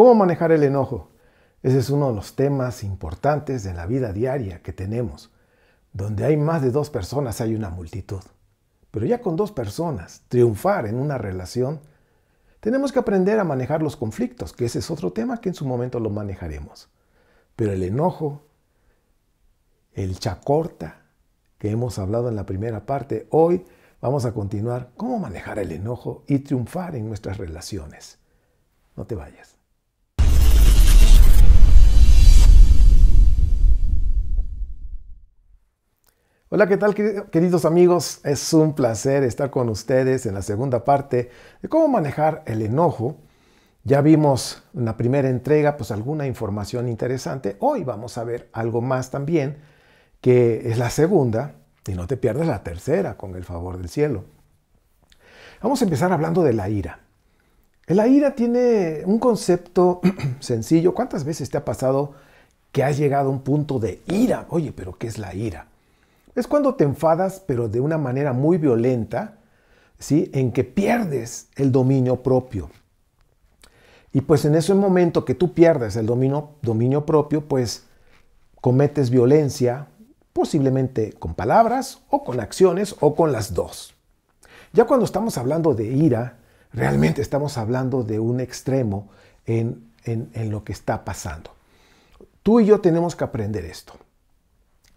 ¿Cómo manejar el enojo? Ese es uno de los temas importantes de la vida diaria que tenemos. Donde hay más de dos personas hay una multitud. Pero ya con dos personas, triunfar en una relación, tenemos que aprender a manejar los conflictos, que ese es otro tema que en su momento lo manejaremos. Pero el enojo, el chacorta, que hemos hablado en la primera parte, hoy vamos a continuar cómo manejar el enojo y triunfar en nuestras relaciones. No te vayas. Hola, ¿qué tal queridos amigos? Es un placer estar con ustedes en la segunda parte de cómo manejar el enojo. Ya vimos en la primera entrega pues alguna información interesante. Hoy vamos a ver algo más también, que es la segunda, y no te pierdas la tercera con el favor del cielo. Vamos a empezar hablando de la ira. La ira tiene un concepto sencillo. ¿Cuántas veces te ha pasado que has llegado a un punto de ira? Oye, pero ¿qué es la ira? Es cuando te enfadas, pero de una manera muy violenta, ¿sí? en que pierdes el dominio propio. Y pues en ese momento que tú pierdes el dominio, dominio propio, pues cometes violencia, posiblemente con palabras o con acciones o con las dos. Ya cuando estamos hablando de ira, realmente estamos hablando de un extremo en lo que está pasando. Tú y yo tenemos que aprender esto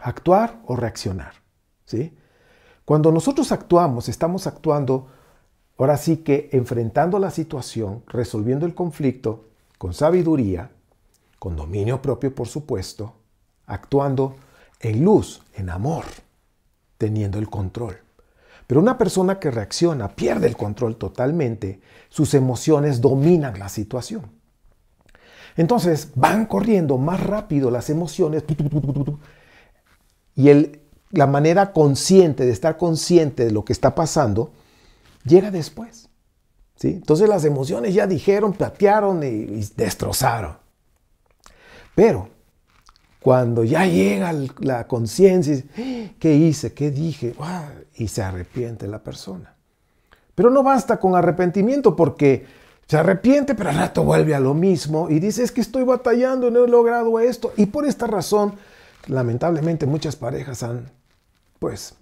actuar o reaccionar. ¿sí? Cuando nosotros actuamos, estamos actuando ahora sí que enfrentando la situación, resolviendo el conflicto con sabiduría, con dominio propio por supuesto, actuando en luz, en amor, teniendo el control. Pero una persona que reacciona pierde el control totalmente, sus emociones dominan la situación. Entonces van corriendo más rápido las emociones y el, la manera consciente de estar consciente de lo que está pasando llega después. ¿sí? Entonces las emociones ya dijeron, platearon y, destrozaron. Pero cuando ya llega la conciencia, ¡Ah! ¿qué hice? ¿Qué dije? Y se arrepiente la persona. Pero no basta con arrepentimiento porque se arrepiente, pero al rato vuelve a lo mismo y dice, es que estoy batallando, no he logrado esto. Y por esta razón lamentablemente muchas parejas han, pues,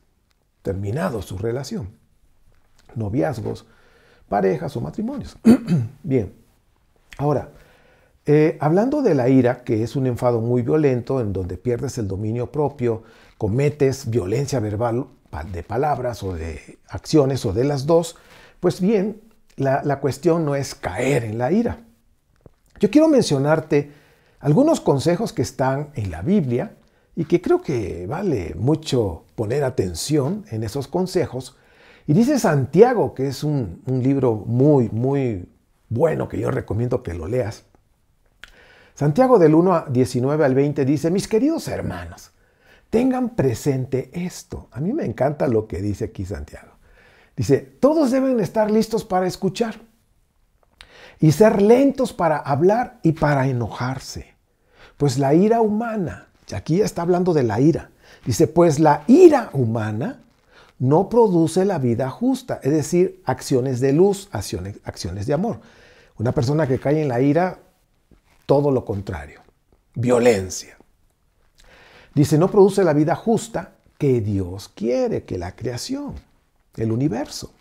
terminado su relación. Noviazgos, parejas o matrimonios. Bien, ahora, eh, hablando de la ira, que es un enfado muy violento en donde pierdes el dominio propio, cometes violencia verbal de palabras o de acciones o de las dos, pues bien, la cuestión no es caer en la ira. Yo quiero mencionarte algunos consejos que están en la Biblia y que creo que vale mucho poner atención en esos consejos. Y dice Santiago, que es un, libro muy, muy bueno que yo recomiendo que lo leas. Santiago del 1 a 19 al 20 dice, mis queridos hermanos, tengan presente esto. A mí me encanta lo que dice aquí Santiago. Dice, todos deben estar listos para escuchar y ser lentos para hablar y para enojarse, pues la ira humana Aquí está hablando de la ira. Dice, pues la ira humana no produce la vida justa, es decir, acciones de luz, acciones, acciones de amor. Una persona que cae en la ira, todo lo contrario, violencia. Dice, no produce la vida justa que Dios quiere, que la creación, el universo.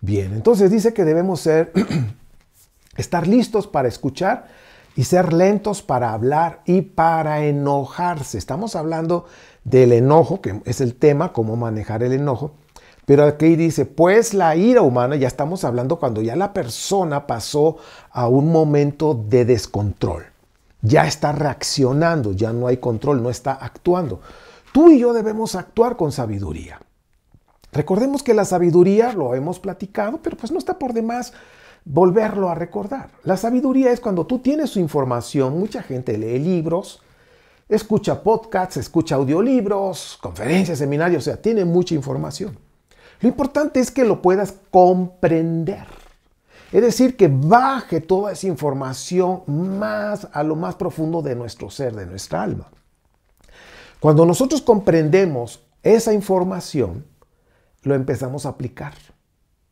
Bien, entonces dice que debemos ser, estar listos para escuchar y ser lentos para hablar y para enojarse. Estamos hablando del enojo, que es el tema, cómo manejar el enojo. Pero aquí dice, pues la ira humana, ya estamos hablando cuando ya la persona pasó a un momento de descontrol. Ya está reaccionando, ya no hay control, no está actuando. Tú y yo debemos actuar con sabiduría. Recordemos que la sabiduría, lo hemos platicado, pero pues no está por demás volverlo a recordar. La sabiduría es cuando tú tienes su información, mucha gente lee libros, escucha podcasts, escucha audiolibros, conferencias, seminarios, o sea, tiene mucha información. Lo importante es que lo puedas comprender. Es decir, que baje toda esa información más a lo más profundo de nuestro ser, de nuestra alma. Cuando nosotros comprendemos esa información, lo empezamos a aplicar.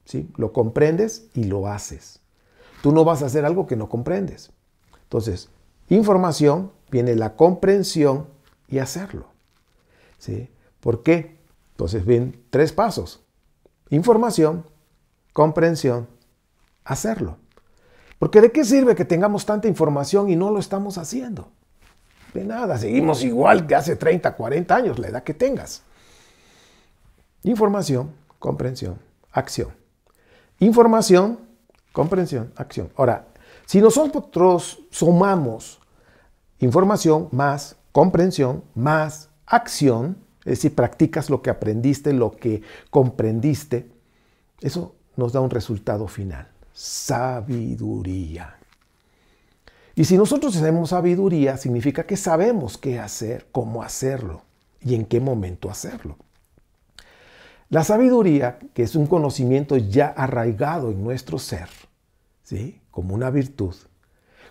¿sí? Lo comprendes y lo haces. Tú no vas a hacer algo que no comprendes. Entonces, información, viene la comprensión y hacerlo. ¿sí? ¿Por qué? Entonces, bien, tres pasos. Información, comprensión, hacerlo. Porque ¿de qué sirve que tengamos tanta información y no lo estamos haciendo? De nada, seguimos igual que hace 30, 40 años, la edad que tengas. Información, comprensión, acción. Información, comprensión, acción. Ahora, si nosotros sumamos información más comprensión más acción, es decir, practicas lo que aprendiste, lo que comprendiste, eso nos da un resultado final, sabiduría. Y si nosotros tenemos sabiduría, significa que sabemos qué hacer, cómo hacerlo y en qué momento hacerlo. La sabiduría, que es un conocimiento ya arraigado en nuestro ser, ¿sí? como una virtud.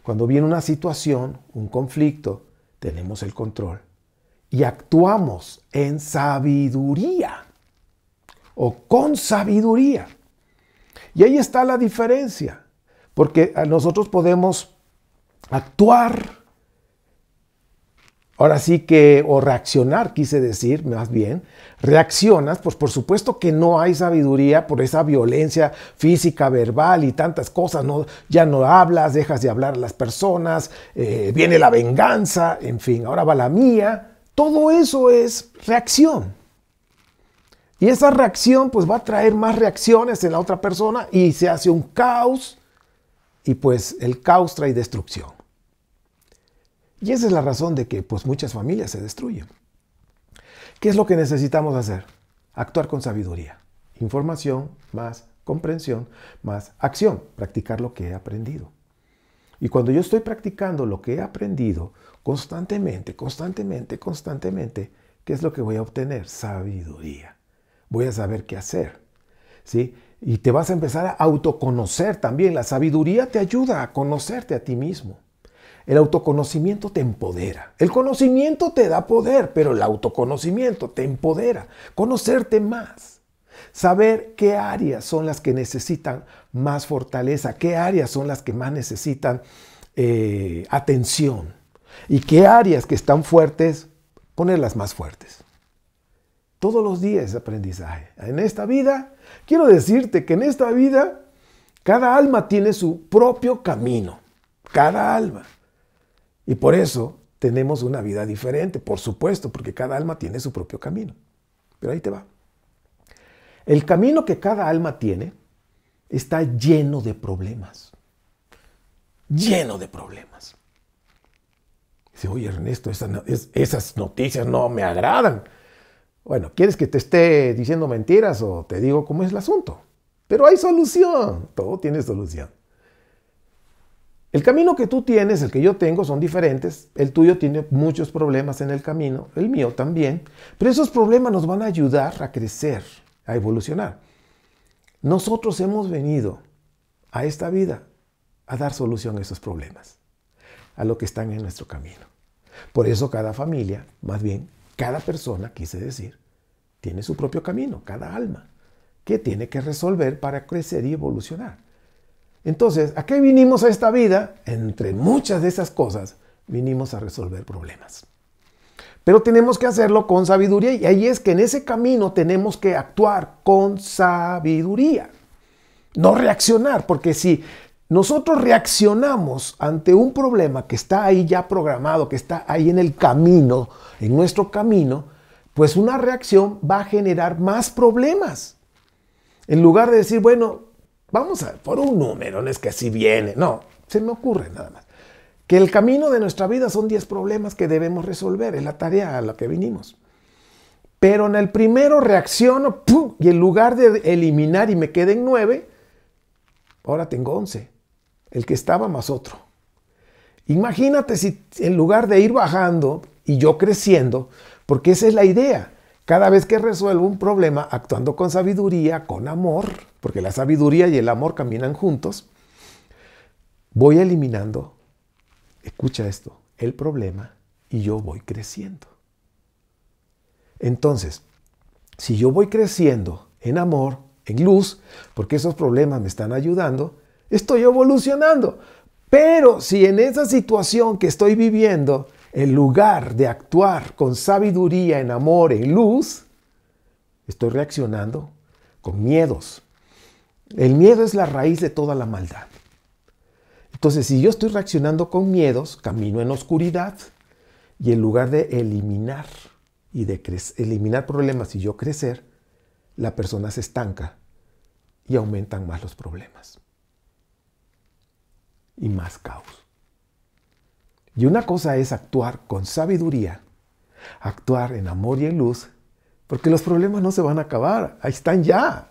Cuando viene una situación, un conflicto, tenemos el control y actuamos en sabiduría o con sabiduría. Y ahí está la diferencia, porque nosotros podemos actuar Ahora sí que, o reaccionar, quise decir, más bien, reaccionas, pues por supuesto que no hay sabiduría por esa violencia física, verbal y tantas cosas, no, ya no hablas, dejas de hablar a las personas, eh, viene la venganza, en fin, ahora va la mía, todo eso es reacción. Y esa reacción pues va a traer más reacciones en la otra persona y se hace un caos y pues el caos trae destrucción. Y esa es la razón de que pues, muchas familias se destruyen. ¿Qué es lo que necesitamos hacer? Actuar con sabiduría. Información más comprensión más acción, practicar lo que he aprendido. Y cuando yo estoy practicando lo que he aprendido constantemente, constantemente, constantemente, ¿qué es lo que voy a obtener? Sabiduría. Voy a saber qué hacer. ¿Sí? Y te vas a empezar a autoconocer también. La sabiduría te ayuda a conocerte a ti mismo. El autoconocimiento te empodera. El conocimiento te da poder, pero el autoconocimiento te empodera. Conocerte más. Saber qué áreas son las que necesitan más fortaleza, qué áreas son las que más necesitan eh, atención y qué áreas que están fuertes, ponerlas más fuertes. Todos los días es aprendizaje. En esta vida, quiero decirte que en esta vida, cada alma tiene su propio camino. Cada alma. Y por eso tenemos una vida diferente, por supuesto, porque cada alma tiene su propio camino. Pero ahí te va. El camino que cada alma tiene está lleno de problemas. Lleno de problemas. Dice, oye Ernesto, esas, noticias no me agradan. Bueno, ¿quieres que te esté diciendo mentiras o te digo cómo es el asunto? Pero hay solución, todo tiene solución. El camino que tú tienes, el que yo tengo, son diferentes. El tuyo tiene muchos problemas en el camino, el mío también. Pero esos problemas nos van a ayudar a crecer, a evolucionar. Nosotros hemos venido a esta vida a dar solución a esos problemas, a lo que están en nuestro camino. Por eso cada familia, más bien cada persona, quise decir, tiene su propio camino, cada alma, que tiene que resolver para crecer y evolucionar. Entonces, ¿a qué vinimos a esta vida? Entre muchas de esas cosas, vinimos a resolver problemas. Pero tenemos que hacerlo con sabiduría y ahí es que en ese camino tenemos que actuar con sabiduría. No reaccionar, porque si nosotros reaccionamos ante un problema que está ahí ya programado, que está ahí en el camino, en nuestro camino, pues una reacción va a generar más problemas. En lugar de decir, bueno, Vamos a, por un número, no es que así viene, no, se me ocurre nada más. Que el camino de nuestra vida son 10 problemas que debemos resolver, es la tarea a la que vinimos. Pero en el primero reacciono y en lugar de eliminar y me queden 9, ahora tengo 11, el que estaba más otro. Imagínate si en lugar de ir bajando y yo creciendo, porque esa es la idea, cada vez que resuelvo un problema actuando con sabiduría, con amor, porque la sabiduría y el amor caminan juntos, voy eliminando, escucha esto, el problema y yo voy creciendo. Entonces, si yo voy creciendo en amor, en luz, porque esos problemas me están ayudando, estoy evolucionando. Pero si en esa situación que estoy viviendo en lugar de actuar con sabiduría, en amor, en luz, estoy reaccionando con miedos. El miedo es la raíz de toda la maldad. Entonces, si yo estoy reaccionando con miedos, camino en oscuridad y en lugar de eliminar y de eliminar problemas y yo crecer, la persona se estanca y aumentan más los problemas y más caos. Y una cosa es actuar con sabiduría, actuar en amor y en luz, porque los problemas no se van a acabar, ahí están ya.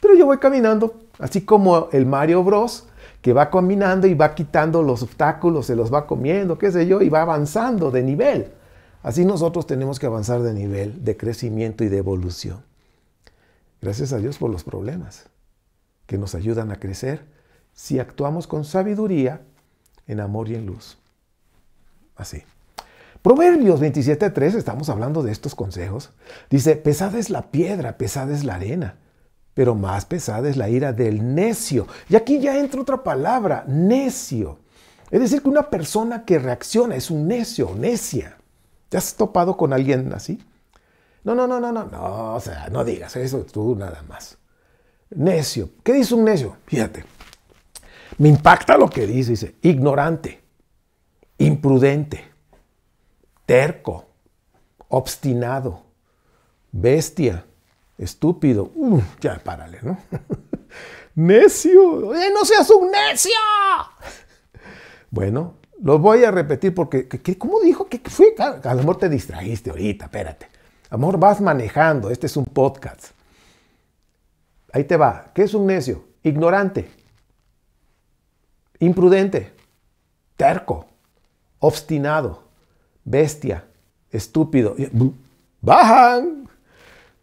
Pero yo voy caminando, así como el Mario Bros, que va caminando y va quitando los obstáculos, se los va comiendo, qué sé yo, y va avanzando de nivel. Así nosotros tenemos que avanzar de nivel, de crecimiento y de evolución. Gracias a Dios por los problemas que nos ayudan a crecer si actuamos con sabiduría, en amor y en luz así. Proverbios 27.3, estamos hablando de estos consejos, dice, pesada es la piedra, pesada es la arena, pero más pesada es la ira del necio. Y aquí ya entra otra palabra, necio. Es decir, que una persona que reacciona es un necio, necia. ¿Te has topado con alguien así? No, no, no, no, no, no, o sea, no digas eso tú nada más. Necio. ¿Qué dice un necio? Fíjate. Me impacta lo que dice, dice, ignorante imprudente, terco, obstinado, bestia, estúpido. ya párale, ¿no? necio, ¡Eh, no seas un necio. bueno, lo voy a repetir porque, ¿cómo dijo que fue? A lo mejor te distrajiste ahorita, espérate. Amor, vas manejando, este es un podcast. Ahí te va. ¿Qué es un necio? Ignorante, imprudente, terco, obstinado, bestia, estúpido. Bajan.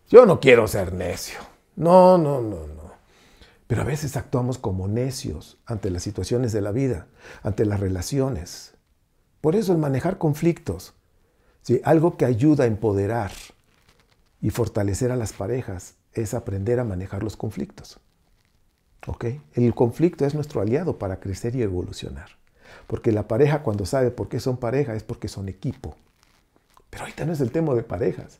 Yo no quiero ser necio. No, no, no, no. Pero a veces actuamos como necios ante las situaciones de la vida, ante las relaciones. Por eso el manejar conflictos, algo que ayuda a empoderar y fortalecer a las parejas es aprender a manejar los conflictos. El conflicto es nuestro aliado para crecer y evolucionar. Porque la pareja cuando sabe por qué son pareja es porque son equipo. Pero ahorita no es el tema de parejas.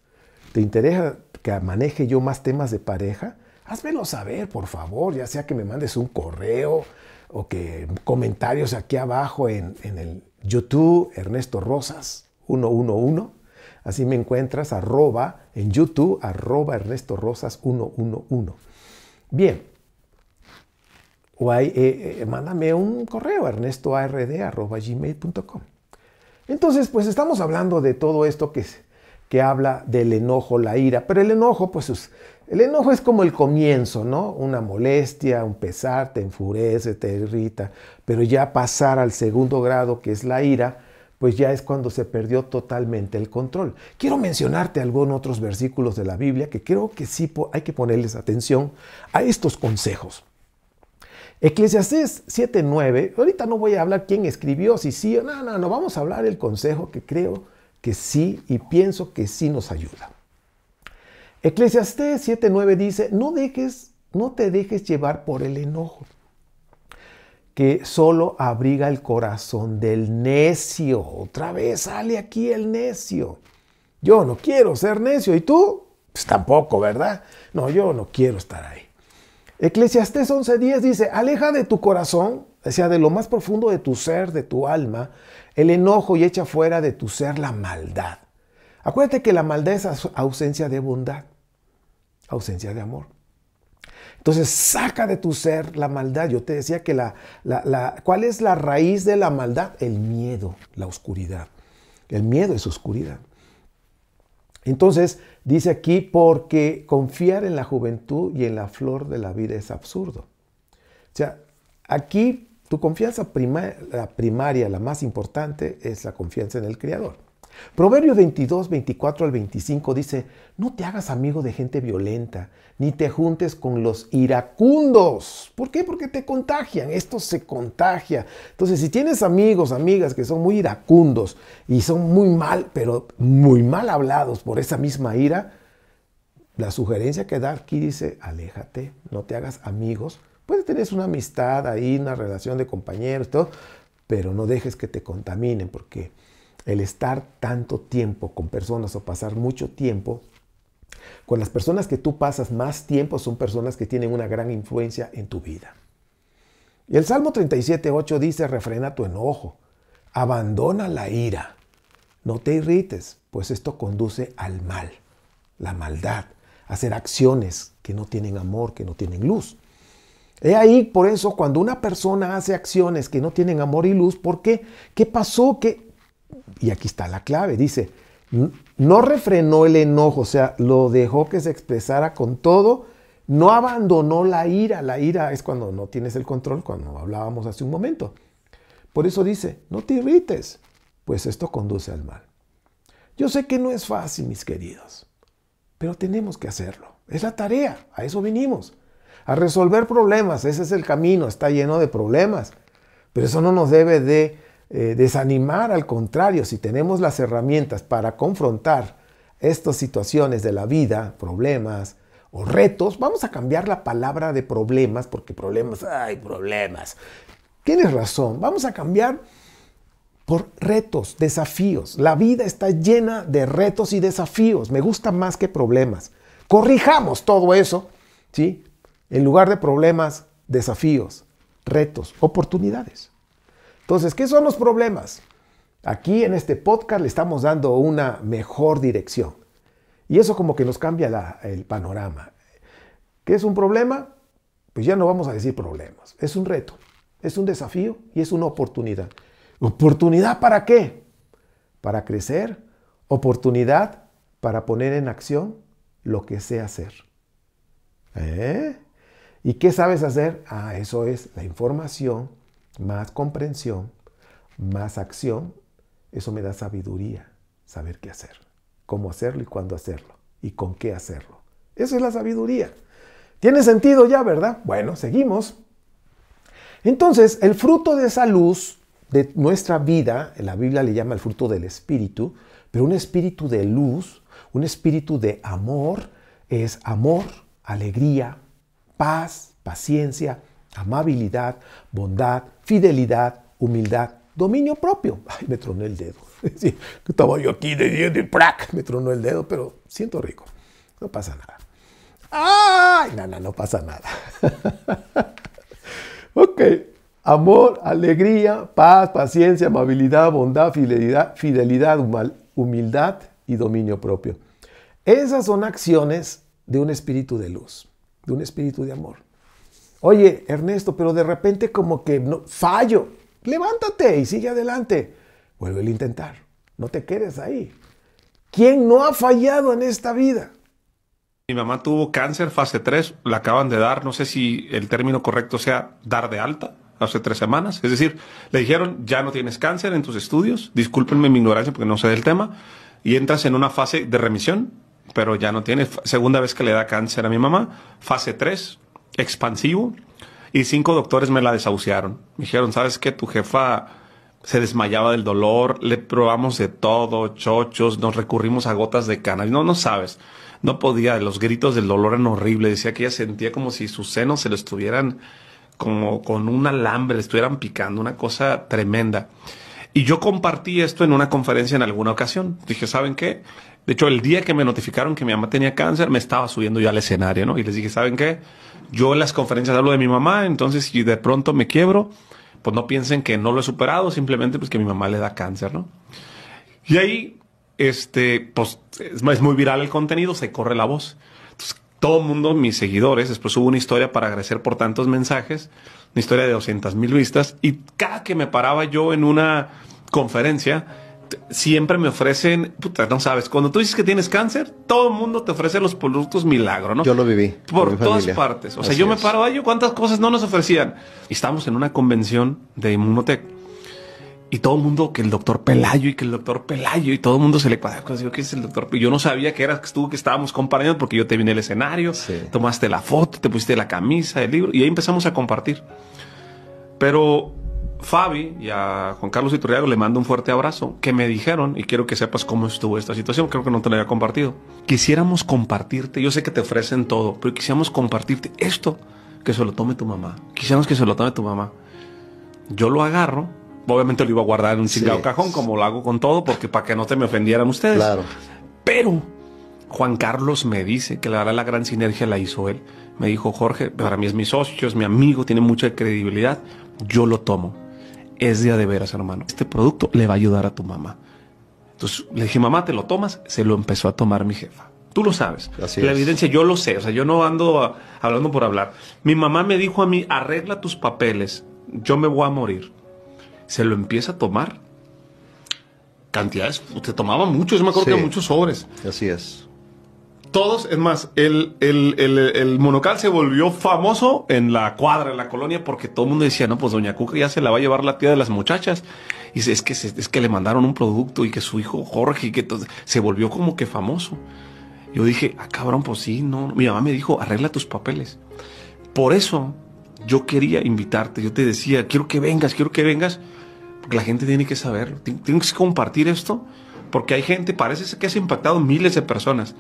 ¿Te interesa que maneje yo más temas de pareja? Házmelo saber, por favor, ya sea que me mandes un correo o que comentarios aquí abajo en, el YouTube, Ernesto Rosas 111. Así me encuentras en YouTube, arroba Ernesto Rosas 111. Bien, o eh, eh, mándame un correo, ernestoard.gmail.com. Entonces, pues estamos hablando de todo esto que, que habla del enojo, la ira, pero el enojo, pues el enojo es como el comienzo, ¿no? Una molestia, un pesar, te enfurece, te irrita, pero ya pasar al segundo grado, que es la ira, pues ya es cuando se perdió totalmente el control. Quiero mencionarte algunos otros versículos de la Biblia que creo que sí hay que ponerles atención a estos consejos. Eclesiastés 7.9, ahorita no voy a hablar quién escribió, si sí, o no, no, no, vamos a hablar el consejo que creo que sí y pienso que sí nos ayuda. Eclesiastés 7.9 dice, no dejes, no te dejes llevar por el enojo, que solo abriga el corazón del necio. Otra vez sale aquí el necio. Yo no quiero ser necio, ¿y tú? Pues tampoco, ¿verdad? No, yo no quiero estar ahí. Eclesiastés 11:10 dice, aleja de tu corazón, o sea, de lo más profundo de tu ser, de tu alma, el enojo y echa fuera de tu ser la maldad. Acuérdate que la maldad es ausencia de bondad, ausencia de amor. Entonces, saca de tu ser la maldad. Yo te decía que la, la, la, ¿cuál es la raíz de la maldad? El miedo, la oscuridad. El miedo es oscuridad. Entonces, dice aquí, porque confiar en la juventud y en la flor de la vida es absurdo. O sea, aquí tu confianza primaria, la primaria, la más importante, es la confianza en el Creador. Proverbio 22, 24 al 25 dice, no te hagas amigo de gente violenta, ni te juntes con los iracundos. ¿Por qué? Porque te contagian, esto se contagia. Entonces, si tienes amigos, amigas que son muy iracundos y son muy mal, pero muy mal hablados por esa misma ira, la sugerencia que da aquí dice, aléjate, no te hagas amigos. Puedes tener una amistad ahí, una relación de compañeros, todo, pero no dejes que te contaminen, porque el estar tanto tiempo con personas o pasar mucho tiempo, con las personas que tú pasas más tiempo son personas que tienen una gran influencia en tu vida. Y el Salmo 37.8 dice, refrena tu enojo, abandona la ira, no te irrites, pues esto conduce al mal, la maldad, hacer acciones que no tienen amor, que no tienen luz. He ahí, por eso, cuando una persona hace acciones que no tienen amor y luz, ¿por qué? ¿Qué pasó? ¿Qué, y aquí está la clave, dice, no refrenó el enojo, o sea, lo dejó que se expresara con todo, no abandonó la ira, la ira es cuando no tienes el control, cuando hablábamos hace un momento. Por eso dice, no te irrites, pues esto conduce al mal. Yo sé que no es fácil, mis queridos, pero tenemos que hacerlo. Es la tarea, a eso vinimos, a resolver problemas, ese es el camino, está lleno de problemas, pero eso no nos debe de eh, desanimar, al contrario, si tenemos las herramientas para confrontar estas situaciones de la vida, problemas o retos, vamos a cambiar la palabra de problemas, porque problemas, hay problemas. Tienes razón, vamos a cambiar por retos, desafíos. La vida está llena de retos y desafíos, me gusta más que problemas. Corrijamos todo eso, ¿sí? En lugar de problemas, desafíos, retos, oportunidades. Entonces, ¿qué son los problemas? Aquí en este podcast le estamos dando una mejor dirección. Y eso como que nos cambia el panorama. ¿Qué es un problema? Pues ya no vamos a decir problemas. Es un reto, es un desafío y es una oportunidad. ¿Oportunidad para qué? Para crecer, oportunidad para poner en acción lo que sé hacer. ¿Eh? ¿Y qué sabes hacer? Ah, eso es la información más comprensión, más acción, eso me da sabiduría, saber qué hacer, cómo hacerlo y cuándo hacerlo y con qué hacerlo. Esa es la sabiduría. Tiene sentido ya, ¿verdad? Bueno, seguimos. Entonces, el fruto de esa luz de nuestra vida, la Biblia le llama el fruto del espíritu, pero un espíritu de luz, un espíritu de amor, es amor, alegría, paz, paciencia, amabilidad, bondad, fidelidad, humildad, dominio propio. Ay, me tronó el dedo. estaba yo aquí de diente y ¡prac! Me tronó el dedo, pero siento rico. No pasa nada. ¡Ay! No, no, pasa nada. ok. Amor, alegría, paz, paciencia, amabilidad, bondad, fidelidad, fidelidad, humildad y dominio propio. Esas son acciones de un espíritu de luz, de un espíritu de amor oye, Ernesto, pero de repente como que no, fallo, levántate y sigue adelante. Vuelve a intentar, no te quedes ahí. ¿Quién no ha fallado en esta vida? Mi mamá tuvo cáncer fase 3, la acaban de dar, no sé si el término correcto sea dar de alta hace tres semanas. Es decir, le dijeron, ya no tienes cáncer en tus estudios, discúlpenme mi ignorancia porque no sé del tema, y entras en una fase de remisión, pero ya no tienes. Segunda vez que le da cáncer a mi mamá, fase 3, expansivo y cinco doctores me la desahuciaron. Me dijeron, ¿sabes qué? Tu jefa se desmayaba del dolor, le probamos de todo, chochos, nos recurrimos a gotas de cannabis. No, no sabes. No podía, los gritos del dolor eran horribles. Decía que ella sentía como si sus senos se lo estuvieran, como con un alambre, le estuvieran picando, una cosa tremenda. Y yo compartí esto en una conferencia en alguna ocasión. Dije, ¿saben qué? De hecho, el día que me notificaron que mi mamá tenía cáncer, me estaba subiendo yo al escenario, ¿no? Y les dije, ¿saben qué? Yo en las conferencias hablo de mi mamá, entonces si de pronto me quiebro, pues no piensen que no lo he superado, simplemente pues que mi mamá le da cáncer, ¿no? Y ahí, este, pues es, muy viral el contenido, se corre la voz. Entonces, todo el mundo, mis seguidores, después hubo una historia para agradecer por tantos mensajes, una historia de 200 mil vistas, y cada que me paraba yo en una conferencia, siempre me ofrecen, puta, no sabes, cuando tú dices que tienes cáncer, todo el mundo te ofrece los productos milagro, ¿no? Yo lo viví. Por, todas partes. O sea, yo me paro ahí, ¿cuántas cosas no nos ofrecían? estábamos en una convención de Inmunotech y todo el mundo que el doctor Pelayo y que el doctor Pelayo y todo el mundo se le cuadra. es el doctor? Yo no sabía que eras tú que estábamos compartiendo porque yo te vi en el escenario, tomaste la foto, te pusiste la camisa, el libro y ahí empezamos a compartir. Pero Fabi y a Juan Carlos y Iturriago le mando un fuerte abrazo, que me dijeron, y quiero que sepas cómo estuvo esta situación, creo que no te lo había compartido. Quisiéramos compartirte, yo sé que te ofrecen todo, pero quisiéramos compartirte esto, que se lo tome tu mamá. Quisiéramos que se lo tome tu mamá. Yo lo agarro, obviamente lo iba a guardar en un chingado cajón, como lo hago con todo, porque para que no te me ofendieran ustedes. Claro. Pero Juan Carlos me dice que la verdad la gran sinergia la hizo él. Me dijo, Jorge, para mí es mi socio, es mi amigo, tiene mucha credibilidad, yo lo tomo es día de veras, hermano. Este producto le va a ayudar a tu mamá. Entonces le dije, mamá, ¿te lo tomas? Se lo empezó a tomar mi jefa. Tú lo sabes. la evidencia, yo lo sé. O sea, yo no ando ah, hablando por hablar. Mi mamá me dijo a mí, arregla tus papeles. Yo me voy a morir. Se lo empieza a tomar. Cantidades. Usted tomaba muchos, Yo me acuerdo que muchos sobres. Así es todos, es más, el, el, monocal se volvió famoso en la cuadra, en la colonia, porque todo el mundo decía, no, pues doña Cuca ya se la va a llevar la tía de las muchachas. Y es que, es que le mandaron un producto y que su hijo Jorge, y que todo se volvió como que famoso. Yo dije, ah, cabrón, pues sí, no. Mi mamá me dijo, arregla tus papeles. Por eso yo quería invitarte, yo te decía, quiero que vengas, quiero que vengas, porque la gente tiene que saberlo. Tienes que compartir esto, porque hay gente, parece que has impactado miles de personas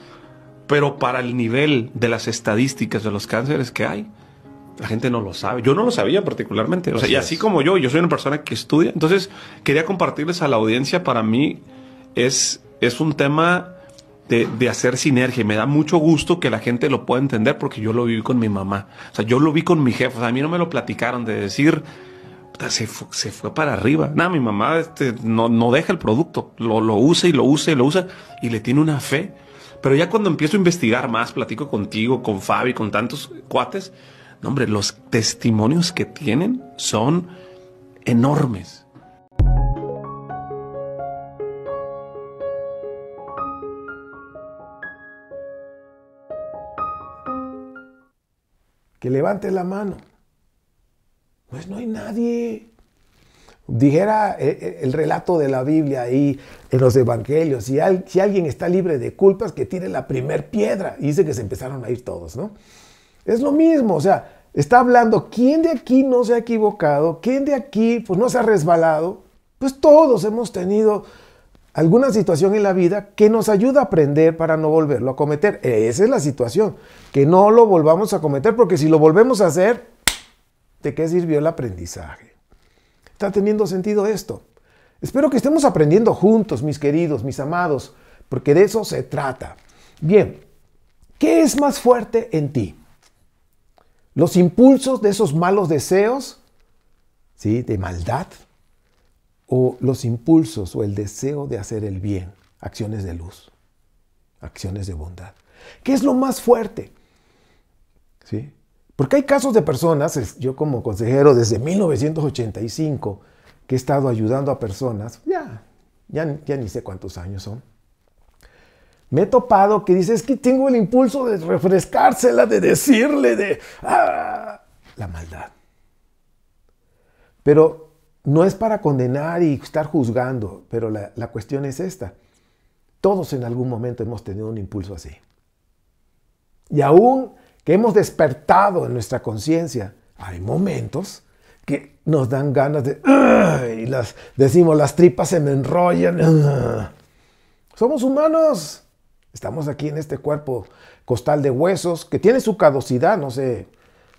pero para el nivel de las estadísticas de los cánceres que hay, la gente no lo sabe. Yo no lo sabía particularmente. O sea, y así como yo, yo soy una persona que estudia. Entonces, quería compartirles a la audiencia, para mí es, es un tema de, de, hacer sinergia. Me da mucho gusto que la gente lo pueda entender porque yo lo viví con mi mamá. O sea, yo lo vi con mi jefe. O sea, a mí no me lo platicaron de decir, se fue, se fue para arriba. Nada, mi mamá este, no, no deja el producto. Lo, lo usa y lo usa y lo usa y le tiene una fe. Pero ya cuando empiezo a investigar más, platico contigo, con Fabi, con tantos cuates, no, hombre, los testimonios que tienen son enormes. Que levante la mano. Pues no hay nadie dijera eh, eh, el relato de la Biblia ahí en los evangelios, si, si alguien está libre de culpas, que tire la primer piedra. dice que se empezaron a ir todos, ¿no? Es lo mismo, o sea, está hablando, ¿quién de aquí no se ha equivocado? ¿Quién de aquí pues no se ha resbalado? Pues todos hemos tenido alguna situación en la vida que nos ayuda a aprender para no volverlo a cometer. Esa es la situación, que no lo volvamos a cometer, porque si lo volvemos a hacer, ¿de qué sirvió el aprendizaje? ¿Está teniendo sentido esto? Espero que estemos aprendiendo juntos, mis queridos, mis amados, porque de eso se trata. Bien, ¿qué es más fuerte en ti? ¿Los impulsos de esos malos deseos? ¿Sí? ¿De maldad? ¿O los impulsos o el deseo de hacer el bien? Acciones de luz, acciones de bondad. ¿Qué es lo más fuerte? ¿Sí? Porque hay casos de personas, yo como consejero desde 1985, que he estado ayudando a personas, ya, ya, ni sé cuántos años son, me he topado que dice, es que tengo el impulso de refrescársela, de decirle, de ah, la maldad. Pero no es para condenar y estar juzgando, pero la, la cuestión es esta. Todos en algún momento hemos tenido un impulso así. Y aún que hemos despertado en nuestra conciencia, hay momentos que nos dan ganas de... y las, decimos, las tripas se me enrollan. Somos humanos. Estamos aquí en este cuerpo costal de huesos que tiene su caducidad, no sé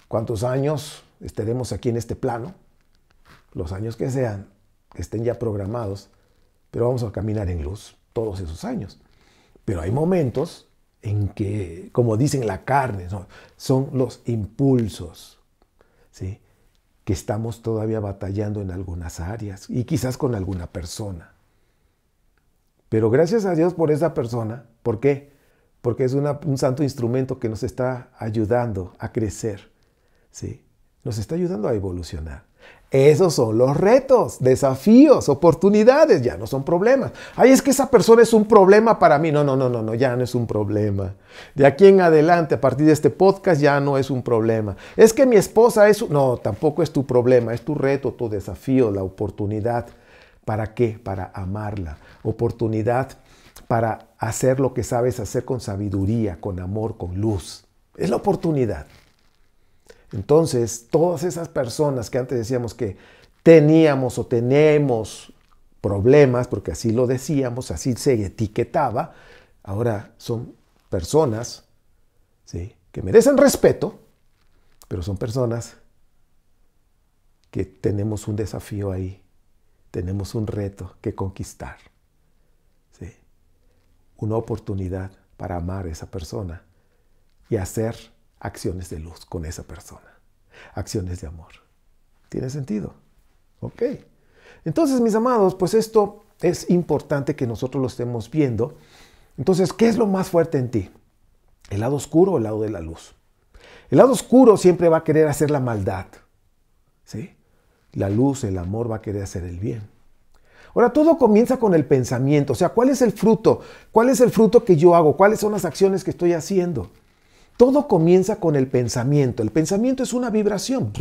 cuántos años estaremos aquí en este plano, los años que sean, estén ya programados, pero vamos a caminar en luz todos esos años. Pero hay momentos en que, como dicen la carne, son los impulsos, ¿sí? que estamos todavía batallando en algunas áreas y quizás con alguna persona. Pero gracias a Dios por esa persona. ¿Por qué? Porque es un santo instrumento que nos está ayudando a crecer, ¿sí? nos está ayudando a evolucionar. Esos son los retos, desafíos, oportunidades, ya no son problemas. Ay, es que esa persona es un problema para mí. No, no, no, no, no, ya no es un problema. De aquí en adelante, a partir de este podcast, ya no es un problema. Es que mi esposa es... No, tampoco es tu problema, es tu reto, tu desafío, la oportunidad. ¿Para qué? Para amarla. Oportunidad para hacer lo que sabes hacer con sabiduría, con amor, con luz. Es la oportunidad. Entonces, todas esas personas que antes decíamos que teníamos o tenemos problemas, porque así lo decíamos, así se etiquetaba, ahora son personas que merecen respeto, pero son personas que tenemos un desafío ahí, tenemos un reto que conquistar, una oportunidad para amar a esa persona y hacer acciones de luz con esa persona, acciones de amor. ¿Tiene sentido? Ok. Entonces, mis amados, pues esto es importante que nosotros lo estemos viendo. Entonces, ¿qué es lo más fuerte en ti? ¿El lado oscuro o el lado de la luz? El lado oscuro siempre va a querer hacer la maldad. ¿sí? La luz, el amor va a querer hacer el bien. Ahora, todo comienza con el pensamiento. O sea, ¿cuál es el fruto? ¿Cuál es el fruto que yo hago? ¿Cuáles son las acciones que estoy haciendo? Todo comienza con el pensamiento. El pensamiento es una vibración.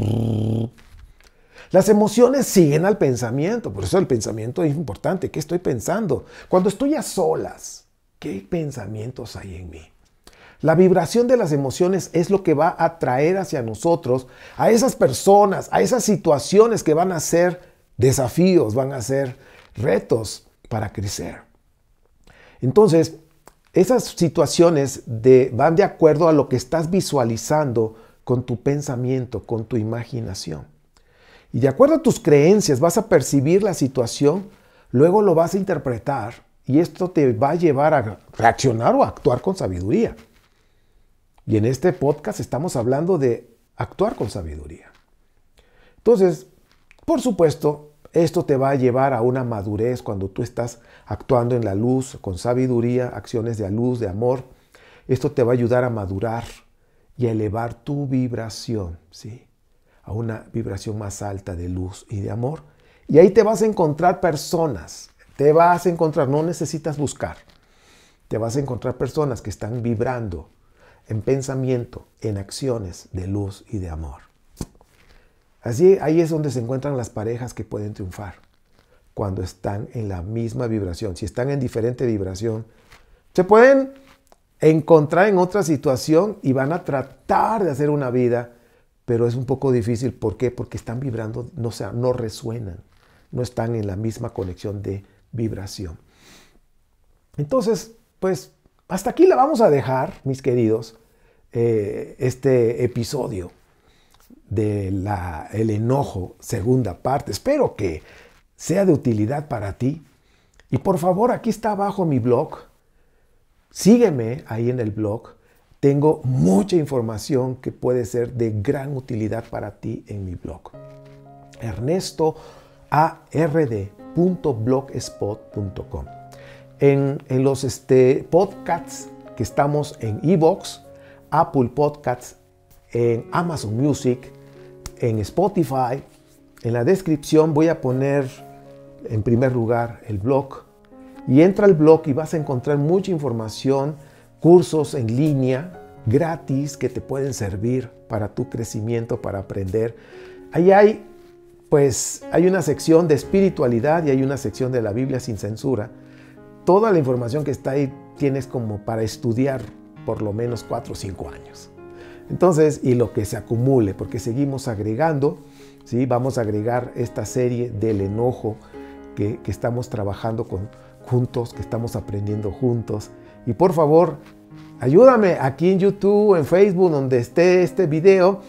Las emociones siguen al pensamiento, por eso el pensamiento es importante. ¿Qué estoy pensando? Cuando estoy a solas, ¿qué pensamientos hay en mí? La vibración de las emociones es lo que va a traer hacia nosotros a esas personas, a esas situaciones que van a ser desafíos, van a ser retos para crecer. Entonces, esas situaciones de, van de acuerdo a lo que estás visualizando con tu pensamiento, con tu imaginación. Y de acuerdo a tus creencias vas a percibir la situación, luego lo vas a interpretar y esto te va a llevar a reaccionar o a actuar con sabiduría. Y en este podcast estamos hablando de actuar con sabiduría. Entonces, por supuesto, esto te va a llevar a una madurez cuando tú estás actuando en la luz, con sabiduría, acciones de luz, de amor. Esto te va a ayudar a madurar y a elevar tu vibración, ¿sí? A una vibración más alta de luz y de amor. Y ahí te vas a encontrar personas, te vas a encontrar, no necesitas buscar. Te vas a encontrar personas que están vibrando en pensamiento, en acciones de luz y de amor. Así ahí es donde se encuentran las parejas que pueden triunfar, cuando están en la misma vibración. Si están en diferente vibración, se pueden encontrar en otra situación y van a tratar de hacer una vida, pero es un poco difícil. ¿Por qué? Porque están vibrando, no, no resuenan, no están en la misma conexión de vibración. Entonces, pues hasta aquí la vamos a dejar, mis queridos, eh, este episodio de la, el enojo, segunda parte. Espero que sea de utilidad para ti. Y por favor, aquí está abajo mi blog. Sígueme ahí en el blog. Tengo mucha información que puede ser de gran utilidad para ti en mi blog. ernestoard.blogspot.com. En, en los este, podcasts que estamos en Evox, Apple Podcasts, en Amazon Music, en Spotify. En la descripción voy a poner en primer lugar el blog. Y entra al blog y vas a encontrar mucha información, cursos en línea gratis que te pueden servir para tu crecimiento, para aprender. Ahí hay, pues, hay una sección de espiritualidad y hay una sección de la Biblia sin censura. Toda la información que está ahí tienes como para estudiar por lo menos 4 o 5 años. Entonces, y lo que se acumule, porque seguimos agregando, ¿sí? vamos a agregar esta serie del enojo que, estamos trabajando con, juntos, que estamos aprendiendo juntos. Y por favor, ayúdame aquí en YouTube, en Facebook, donde esté este video,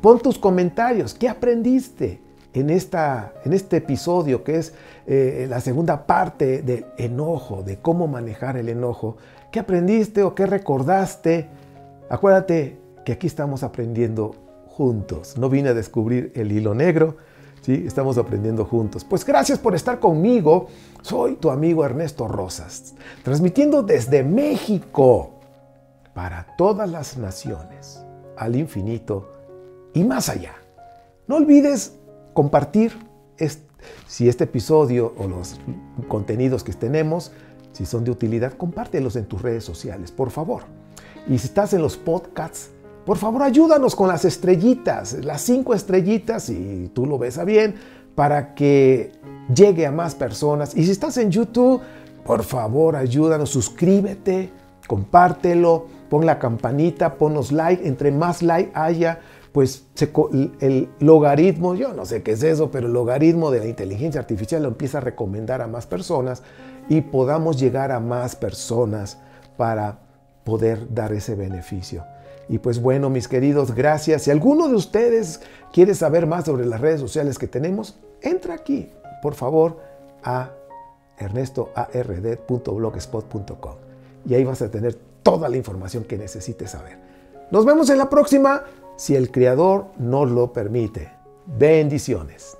pon tus comentarios, ¿qué aprendiste? En, esta, en este episodio que es eh, la segunda parte del enojo, de cómo manejar el enojo, ¿qué aprendiste o qué recordaste? Acuérdate, que aquí estamos aprendiendo juntos. No vine a descubrir el hilo negro, ¿sí? estamos aprendiendo juntos. Pues gracias por estar conmigo. Soy tu amigo Ernesto Rosas, transmitiendo desde México para todas las naciones, al infinito y más allá. No olvides compartir si este episodio o los contenidos que tenemos, si son de utilidad, compártelos en tus redes sociales, por favor. Y si estás en los podcasts, por favor ayúdanos con las estrellitas, las cinco estrellitas, y tú lo ves a bien, para que llegue a más personas. Y si estás en YouTube, por favor ayúdanos, suscríbete, compártelo, pon la campanita, ponos like, entre más like haya, pues el logaritmo, yo no sé qué es eso, pero el logaritmo de la inteligencia artificial lo empieza a recomendar a más personas y podamos llegar a más personas para poder dar ese beneficio. Y pues bueno, mis queridos, gracias. Si alguno de ustedes quiere saber más sobre las redes sociales que tenemos, entra aquí, por favor, a ernestoard.blogspot.com. Y ahí vas a tener toda la información que necesites saber. Nos vemos en la próxima, si el Creador nos lo permite. Bendiciones.